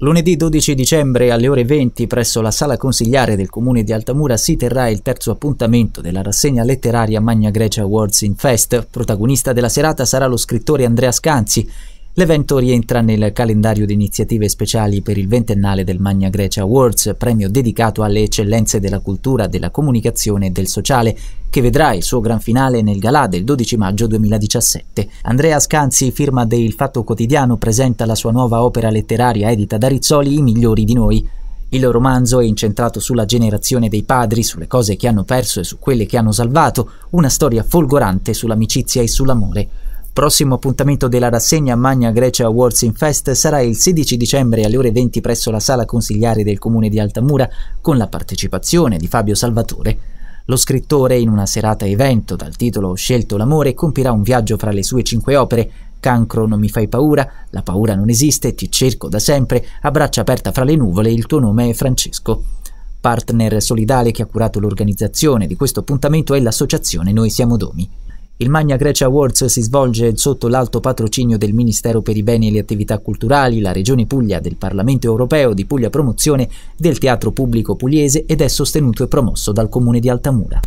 Lunedì 12 dicembre alle ore 20 presso la sala consigliare del comune di Altamura si terrà il terzo appuntamento della rassegna letteraria Magna Grecia Awards in Fest. Protagonista della serata sarà lo scrittore Andrea Scanzi L'evento rientra nel calendario di iniziative speciali per il ventennale del Magna Grecia Awards, premio dedicato alle eccellenze della cultura, della comunicazione e del sociale, che vedrà il suo gran finale nel galà del 12 maggio 2017. Andrea Scanzi, firma del Fatto Quotidiano, presenta la sua nuova opera letteraria edita da Rizzoli, I migliori di noi. Il romanzo è incentrato sulla generazione dei padri, sulle cose che hanno perso e su quelle che hanno salvato, una storia folgorante sull'amicizia e sull'amore prossimo appuntamento della rassegna Magna Grecia Awards in Fest sarà il 16 dicembre alle ore 20 presso la sala consigliare del comune di Altamura con la partecipazione di Fabio Salvatore. Lo scrittore, in una serata evento dal titolo scelto l'amore, compirà un viaggio fra le sue cinque opere, Cancro non mi fai paura, La paura non esiste, Ti cerco da sempre, A braccia aperta fra le nuvole, Il tuo nome è Francesco. Partner solidale che ha curato l'organizzazione di questo appuntamento è l'associazione Noi Siamo Domi. Il Magna Grecia Awards si svolge sotto l'alto patrocinio del Ministero per i beni e le attività culturali, la Regione Puglia, del Parlamento europeo, di Puglia Promozione, del Teatro Pubblico Pugliese ed è sostenuto e promosso dal Comune di Altamura.